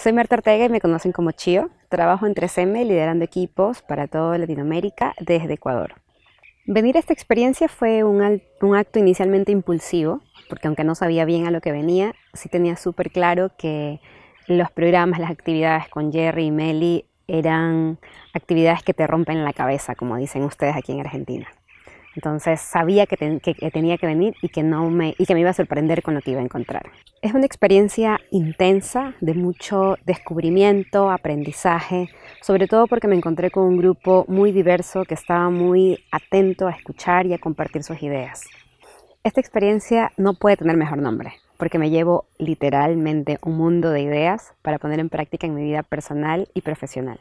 Soy Marta Ortega y me conocen como Chio. Trabajo en 3M liderando equipos para toda Latinoamérica desde Ecuador. Venir a esta experiencia fue un, un acto inicialmente impulsivo, porque aunque no sabía bien a lo que venía, sí tenía súper claro que los programas, las actividades con Jerry y Meli eran actividades que te rompen la cabeza, como dicen ustedes aquí en Argentina. Entonces sabía que, tenía que venir y que, no y que me iba a sorprender con lo que iba a encontrar. Es una experiencia intensa, de mucho descubrimiento, aprendizaje, sobre todo porque me encontré con un grupo muy diverso que estaba muy atento a escuchar y a compartir sus ideas. Esta experiencia no puede tener mejor nombre, porque me llevo literalmente un mundo de ideas para poner en práctica en mi vida personal y profesional.